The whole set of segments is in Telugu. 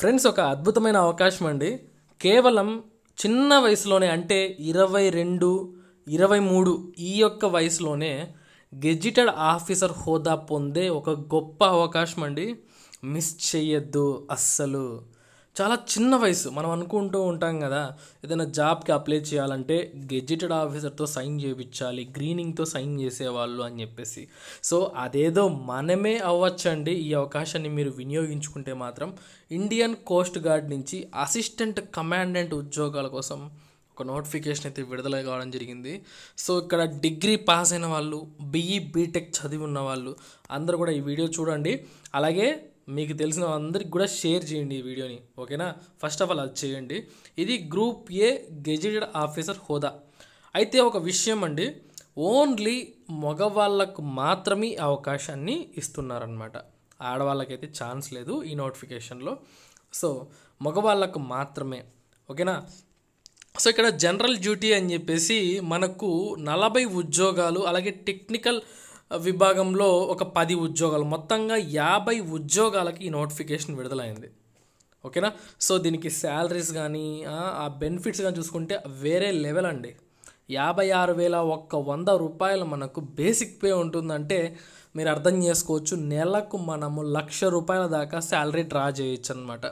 ఫ్రెండ్స్ ఒక అద్భుతమైన అవకాశం అండి కేవలం చిన్న వయసులోనే అంటే ఇరవై రెండు ఇరవై మూడు ఈ యొక్క వయసులోనే గెజిటెడ్ ఆఫీసర్ హోదా పొందే ఒక గొప్ప అవకాశం అండి మిస్ చేయొద్దు అస్సలు చాలా చిన్న వయసు మనం అనుకుంటూ ఉంటాం కదా ఏదైనా జాబ్కి అప్లై చేయాలంటే గెజిటెడ్ ఆఫీసర్తో సైన్ చేయించాలి గ్రీనింగ్తో సైన్ చేసేవాళ్ళు అని చెప్పేసి సో అదేదో మనమే అవ్వచ్చండి ఈ అవకాశాన్ని మీరు వినియోగించుకుంటే మాత్రం ఇండియన్ కోస్ట్ గార్డ్ నుంచి అసిస్టెంట్ కమాండెంట్ ఉద్యోగాల కోసం ఒక నోటిఫికేషన్ అయితే విడుదల కావడం జరిగింది సో ఇక్కడ డిగ్రీ పాస్ అయిన వాళ్ళు బిఈ బీటెక్ చదివి ఉన్న వాళ్ళు అందరూ కూడా ఈ వీడియో చూడండి అలాగే మీకు తెలిసిన అందరికి కూడా షేర్ చేయండి ఈ వీడియోని ఓకేనా ఫస్ట్ ఆఫ్ ఆల్ అది చేయండి ఇది గ్రూప్ ఏ గెజిటెడ్ ఆఫీసర్ హోదా అయితే ఒక విషయం అండి ఓన్లీ మగవాళ్ళకు మాత్రమే అవకాశాన్ని ఇస్తున్నారనమాట ఆడవాళ్ళకైతే ఛాన్స్ లేదు ఈ నోటిఫికేషన్లో సో మగవాళ్ళకు మాత్రమే ఓకేనా సో ఇక్కడ జనరల్ డ్యూటీ అని చెప్పేసి మనకు నలభై ఉద్యోగాలు అలాగే టెక్నికల్ విభాగంలో ఒక పది ఉద్యోగాలు మొత్తంగా యాభై ఉద్యోగాలకి ఈ నోటిఫికేషన్ విడుదలైంది ఓకేనా సో దీనికి శాలరీస్ కానీ ఆ బెనిఫిట్స్ కానీ చూసుకుంటే వేరే లెవెల్ అండి యాభై ఆరు వేల ఒక్క వంద రూపాయలు మనకు బేసిక్ పే ఉంటుందంటే మీరు అర్థం చేసుకోవచ్చు నెలకు మనము లక్ష రూపాయల దాకా శాలరీ డ్రా చేయొచ్చు అనమాట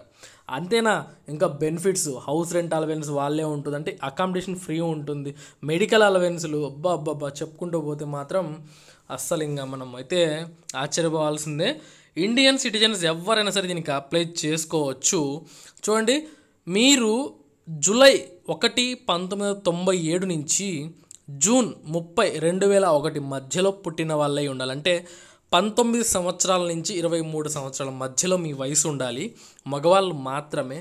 అంతేనా ఇంకా బెనిఫిట్స్ హౌస్ రెంట్ అలవెన్స్ వాళ్ళే ఉంటుంది అంటే అకామిడేషన్ ఫ్రీ ఉంటుంది మెడికల్ అలవెన్స్లు అబ్బా అబ్బా చెప్పుకుంటూ పోతే మాత్రం అస్సలు ఇంకా మనం అయితే ఆశ్చర్యపోవాల్సిందే ఇండియన్ సిటిజన్స్ ఎవరైనా సరే దీనికి అప్లై చేసుకోవచ్చు చూడండి మీరు జూలై ఒకటి పంతొమ్మిది వందల తొంభై ఏడు నుంచి జూన్ ముప్పై రెండు వేల ఒకటి మధ్యలో పుట్టిన వాళ్ళై ఉండాలంటే పంతొమ్మిది సంవత్సరాల నుంచి ఇరవై మూడు సంవత్సరాల మధ్యలో మీ వయసు ఉండాలి మగవాళ్ళు మాత్రమే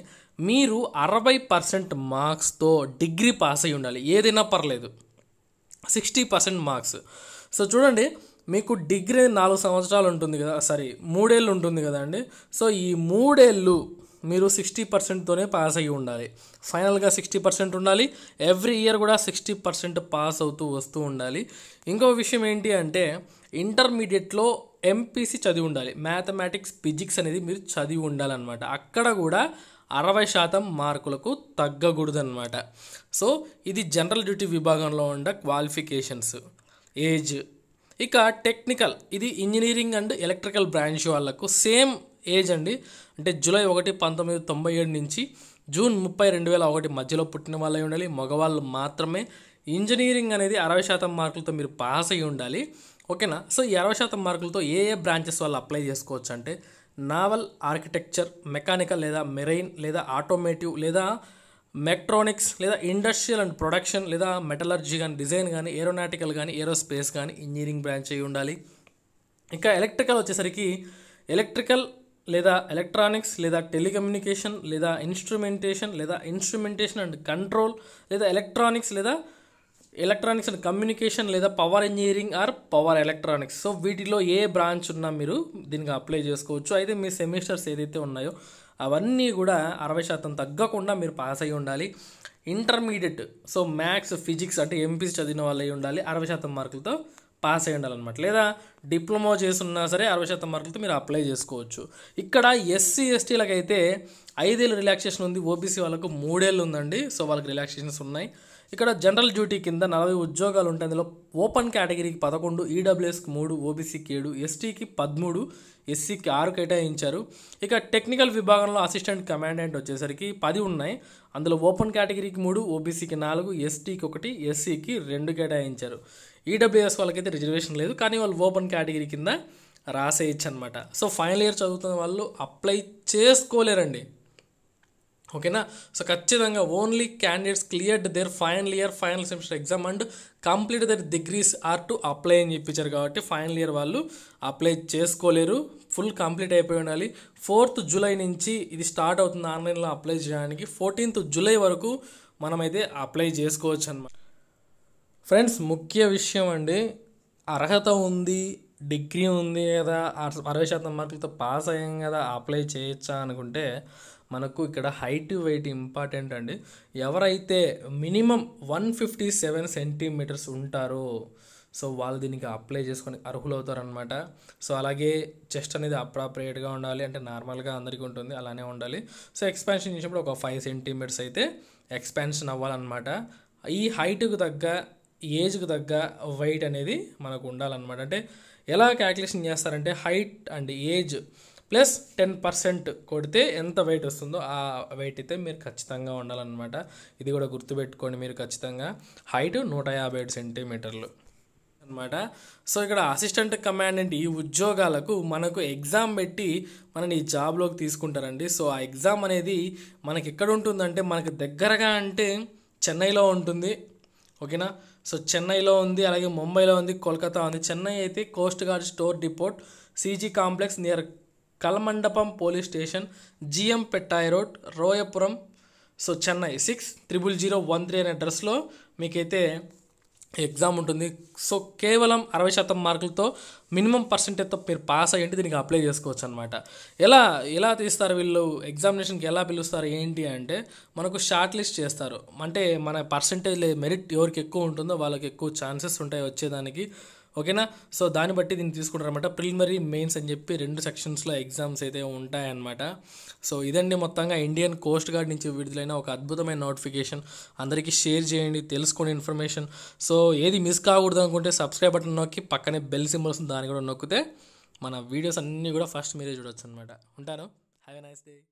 మీరు అరవై పర్సెంట్ మార్క్స్తో డిగ్రీ పాస్ అయి ఉండాలి ఏదైనా పర్లేదు సిక్స్టీ పర్సెంట్ మార్క్స్ సో చూడండి మీకు డిగ్రీ నాలుగు సంవత్సరాలు ఉంటుంది కదా సారీ మూడేళ్ళు ఉంటుంది కదా అండి సో ఈ మూడేళ్ళు మీరు సిక్స్టీ పర్సెంట్తోనే పాస్ అయ్యి ఉండాలి ఫైనల్గా సిక్స్టీ పర్సెంట్ ఉండాలి ఎవ్రీ ఇయర్ కూడా సిక్స్టీ పర్సెంట్ పాస్ అవుతూ వస్తూ ఉండాలి ఇంకో విషయం ఏంటి అంటే ఇంటర్మీడియట్లో ఎంపీసీ చదివి ఉండాలి మ్యాథమెటిక్స్ ఫిజిక్స్ అనేది మీరు చదివి ఉండాలన్నమాట అక్కడ కూడా అరవై శాతం మార్కులకు తగ్గకూడదన్నమాట సో ఇది జనరల్ డ్యూటీ విభాగంలో ఉండే క్వాలిఫికేషన్స్ ఏజ్ ఇక టెక్నికల్ ఇది ఇంజనీరింగ్ అండ్ ఎలక్ట్రికల్ బ్రాంచ్ వాళ్ళకు సేమ్ ఏజ్ అండి అంటే జూలై ఒకటి పంతొమ్మిది తొంభై ఏడు నుంచి జూన్ ముప్పై రెండు వేల ఒకటి మధ్యలో పుట్టిన వాళ్ళు ఉండాలి మగవాళ్ళు మాత్రమే ఇంజనీరింగ్ అనేది అరవై శాతం మార్కులతో మీరు పాస్ అయ్యి ఉండాలి ఓకేనా సో ఈ అరవై శాతం మార్కులతో ఏ ఏ బ్రాంచెస్ వాళ్ళు అప్లై చేసుకోవచ్చు అంటే నావల్ ఆర్కిటెక్చర్ మెకానికల్ లేదా మెరైన్ లేదా ఆటోమేటివ్ లేదా మెక్ట్రానిక్స్ లేదా ఇండస్ట్రియల్ అండ్ ప్రొడక్షన్ లేదా మెటలర్జీ కానీ డిజైన్ కానీ ఏరోనాటికల్ కానీ ఏరోస్పేస్ కానీ ఇంజనీరింగ్ బ్రాంచ్ అయి ఉండాలి ఇంకా ఎలక్ట్రికల్ వచ్చేసరికి ఎలక్ట్రికల్ లేదా ఎలక్ట్రానిక్స్ లేదా టెలికమ్యూనికేషన్ లేదా ఇన్స్ట్రుమెంటేషన్ లేదా ఇన్స్ట్రుమెంటేషన్ అండ్ కంట్రోల్ లేదా ఎలక్ట్రానిక్స్ లేదా ఎలక్ట్రానిక్స్ అండ్ కమ్యూనికేషన్ లేదా power engineering or power electronics so వీటిలో ఏ బ్రాంచ్ ఉన్నా మీరు దీనికి అప్లై చేసుకోవచ్చు అయితే మీ సెమిస్టర్స్ ఏదైతే ఉన్నాయో అవన్నీ కూడా అరవై శాతం తగ్గకుండా మీరు పాస్ అయి ఉండాలి ఇంటర్మీడియట్ సో మ్యాథ్స్ ఫిజిక్స్ అంటే ఎంపీసీ చదివిన వాళ్ళు అయి ఉండాలి అరవై శాతం మార్కులతో పాస్ అయి ఉండాలన్నమాట లేదా డిప్లొమా చేసున్నా సరే అరవై శాతం మార్కులతో మీరు అప్లై చేసుకోవచ్చు ఇక్కడ ఎస్సీ ఎస్టీలకైతే ఐదేళ్ళు రిలాక్సేషన్ ఉంది ఓబీసీ వాళ్ళకు మూడేళ్ళు ఉందండి సో వాళ్ళకి రిలాక్సేషన్స్ ఉన్నాయి ఇక్కడ జనరల్ డ్యూటీ కింద నలభై ఉద్యోగాలు ఉంటాయి అందులో ఓపెన్ కేటగిరీకి పదకొండు ఈడబ్ల్యూఎస్కి మూడు ఓబీసీకి ఏడు ఎస్టీకి పదమూడు ఎస్సీకి ఆరు కేటాయించారు ఇక టెక్నికల్ విభాగంలో అసిస్టెంట్ కమాండెంట్ వచ్చేసరికి పది ఉన్నాయి అందులో ఓపెన్ కేటగిరీకి మూడు ఓబీసీకి నాలుగు ఎస్టీకి ఒకటి ఎస్సీకి రెండు కేటాయించారు ఈడబ్ల్యూఎస్ వాళ్ళకైతే రిజర్వేషన్ లేదు కానీ వాళ్ళు ఓపెన్ కేటగిరీ కింద రాసేయచ్చు అనమాట సో ఫైనల్ ఇయర్ చదువుతున్న వాళ్ళు అప్లై చేసుకోలేరండి ఓకేనా సో ఖచ్చితంగా only candidates cleared their final year final semester exam and complete their degrees are to apply అని చెప్పించారు కాబట్టి ఫైనల్ ఇయర్ వాళ్ళు అప్లై చేసుకోలేరు ఫుల్ కంప్లీట్ అయిపోయి ఉండాలి ఫోర్త్ జూలై నుంచి ఇది స్టార్ట్ అవుతుంది ఆన్లైన్లో అప్లై చేయడానికి ఫోర్టీన్త్ జూలై వరకు మనమైతే అప్లై చేసుకోవచ్చు అనమాట ఫ్రెండ్స్ ముఖ్య విషయం అండి అర్హత ఉంది డిగ్రీ ఉంది కదా అరవై శాతం మార్కులతో పాస్ అయ్యాం కదా అప్లై చేయొచ్చా అనుకుంటే మనకు ఇక్కడ హైట్ వెయిట్ ఇంపార్టెంట్ అండి ఎవరైతే minimum one fifty seven centimetres ఉంటారో సో వాళ్ళు దీనికి అప్లై చేసుకొని అర్హులవుతారనమాట సో అలాగే చెస్ట్ అనేది అప్రాప్రియేట్గా ఉండాలి అంటే నార్మల్గా అందరికీ ఉంటుంది అలానే ఉండాలి సో ఎక్స్పాన్షన్ చేసినప్పుడు ఒక ఫైవ్ సెంటీమీటర్స్ అయితే ఎక్స్పాన్షన్ అవ్వాలన్నమాట ఈ హైట్కు తగ్గ ఏజ్కు తగ్గ వెయిట్ అనేది మనకు ఉండాలన్నమాట అంటే ఎలా క్యాలిక్యులేషన్ చేస్తారంటే height and age plus ten percent కొడితే ఎంత వెయిట్ వస్తుందో ఆ వెయిట్ అయితే మీరు ఖచ్చితంగా ఉండాలన్నమాట ఇది కూడా గుర్తుపెట్టుకోండి మీరు ఖచ్చితంగా హైట్ నూట యాభై ఏడు సెంటీమీటర్లు అనమాట సో ఇక్కడ అసిస్టెంట్ కమాండెంట్ ఈ ఉద్యోగాలకు మనకు ఎగ్జామ్ పెట్టి మనని ఈ జాబ్లోకి తీసుకుంటారండి సో ఆ ఎగ్జామ్ అనేది మనకి ఎక్కడ ఉంటుందంటే మనకి దగ్గరగా అంటే చెన్నైలో ఉంటుంది ఓకేనా సో చెన్నైలో ఉంది అలాగే ముంబైలో ఉంది కోల్కతా ఉంది చెన్నై అయితే coast guard store depot CG complex near Kalamandapam police station GM Pettai road Royapuram so Chennai six triple zero one three అనే అడ్రస్లో మీకైతే ఎగ్జామ్ ఉంటుంది సో కేవలం అరవై శాతం మార్కులతో మినిమం పర్సంటేజ్తో మీరు పాస్ అయ్యింటే దీనికి అప్లై చేసుకోవచ్చు అనమాట ఎలా ఎలా తీస్తారు వీళ్ళు ఎగ్జామినేషన్కి ఎలా పిలుస్తారు ఏంటి అంటే మనకు షార్ట్ లిస్ట్ చేస్తారు అంటే మన పర్సంటేజ్ మెరిట్ ఎవరికి ఎక్కువ ఉంటుందో వాళ్ళకి ఎక్కువ ఛాన్సెస్ ఉంటాయి వచ్చేదానికి ఓకేనా సో దాన్ని బట్టి దీన్ని తీసుకుంటారనమాట ప్రిలిమరీ మెయిన్స్ అని చెప్పి రెండు సెక్షన్స్లో ఎగ్జామ్స్ అయితే ఉంటాయన్నమాట సో ఇదండి మొత్తంగా ఇండియన్ కోస్ట్ గార్డ్ నుంచి విడుదలైన ఒక అద్భుతమైన నోటిఫికేషన్ అందరికీ షేర్ చేయండి తెలుసుకోండి ఇన్ఫర్మేషన్ సో ఏది మిస్ కాకూడదు అనుకుంటే సబ్స్క్రైబ్ బటన్ నొక్కి పక్కనే బెల్ సింబల్స్ దాన్ని కూడా నొక్కితే మన వీడియోస్ అన్నీ కూడా ఫస్ట్ మీరే చూడొచ్చు అనమాట ఉంటాను హ్యావ్ ఎ నైస్ డే